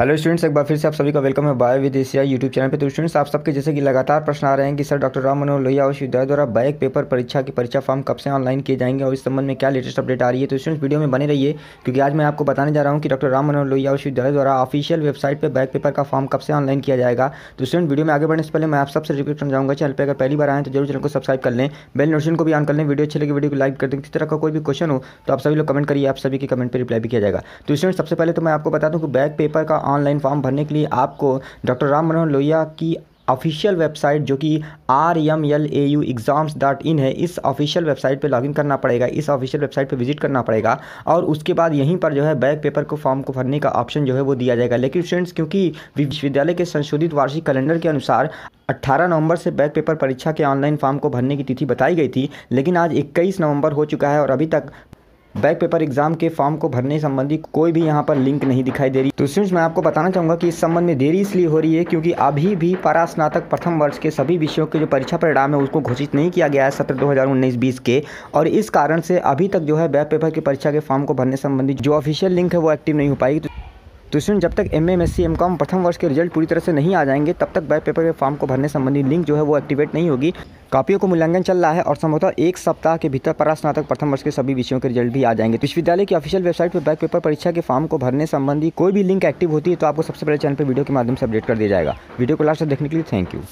hello students एक बार फिर से आप सभी का वेलकम है bio with Asia YouTube channel पे तो स्टूडेंट्स आप सबके जैसे कि लगातार प्रश्न आ रहे हैं कि सर डॉक्टर राम मनोहर लोहिया विश्वविद्यालय द्वारा बैक पेपर परीक्षा की परीक्षा फॉर्म कब से ऑनलाइन किए जाएंगे और इस संबंध में क्या लेटेस्ट अपडेट आ रही है तो स्टूडेंट्स वीडियो में बने रहिए क्योंकि आज मैं आपको बताने जा रहा हूँ कि डॉक्टर राम मनोहर लोहिया विश्वविद्यालय द्वारा ऑफिशियल वेबसाइट पर बैक पेपर का फॉर्म कब से ऑनलाइन किया जाएगा तो स्टूडेंट वीडियो में आगे बढ़ने से पहले मैं आप सबसे रिक्वेस्ट समझाऊंगा चैनल पर अगर पहली बार आए तो जरूर चैनल को सब्सक्राइब कर लें बेल नोशन को भी ऑन कर लें वीडियो अच्छी लगे वीडियो को लाइक कर दें किसी तरह का कोई भी क्वेश्चन हो तो आप सभी लोग कमेंट करिए आप सभी के कमेंट पर रिप्लाई भी किया जाएगा तो स्टूडेंट सबसे पहले तो मैं आपको बता दूँ कि बैक पेपर का ऑनलाइन फॉर्म भरने के लिए आपको डॉक्टर राम मनोहर लोहिया की ऑफिशियल वेबसाइट जो कि R M L A U exams dot in है इस ऑफिशियल वेबसाइट पे लॉगिन करना पड़ेगा इस ऑफिशियल वेबसाइट पे विजिट करना पड़ेगा और उसके बाद यहीं पर जो है बैक पेपर को फॉर्म को भरने का ऑप्शन जो है वो दिया जाएगा लेकिन स्टूडेंट्स क्योंकि विश्वविद्यालय के संशोधित वार्षिक कैलेंडर के अनुसार 18 नवंबर से बैक पेपर परीक्षा के ऑनलाइन फॉर्म को भरने की तिथि बताई गई थी लेकिन आज 21 नवंबर हो चुका है और अभी तक बैक पेपर एग्जाम के फॉर्म को भरने संबंधी कोई भी यहाँ पर लिंक नहीं दिखाई दे रही तो स्टूडेंट्स मैं आपको बताना चाहूंगा कि इस संबंध में देरी इसलिए हो रही है क्योंकि अभी भी परास्नातक प्रथम वर्ष के सभी विषयों के जो परीक्षा परिणाम है उसको घोषित नहीं किया गया है सत्र दो हज़ार के और इस कारण से अभी तक जो है बैक पेपर की परीक्षा के फॉर्म को भरने संबंधी जो ऑफिशियल लिंक है वो एक्टिव नहीं हो पाएगी तो तो स्टूडेंट जब तक M M S C M com प्रथम वर्ष के रिजल्ट पूरी तरह से नहीं आ जाएंगे तब तक बैक पेपर के फॉर्म को भरने संबंधी लिंक जो है वो एक्टिवेट नहीं होगी कापियों को मूल्यांकन चल रहा है और संभवतः एक सप्ताह के भीतर परास्नातक प्रथम वर्ष के सभी विषयों के रिजल्ट भी आ जाएंगे तो विश्वविद्यालय की ऑफिशियल वेबसाइट पर बैक पेपर परीक्षा के फॉर्म को भरने संबंधी कोई भी लिंक एक्टिव होती है तो आपको सबसे पहले चैनल पर वीडियो के माध्यम से अपडेट कर दिया जाएगा वीडियो को लास्ट तक देखने के लिए थैंक यू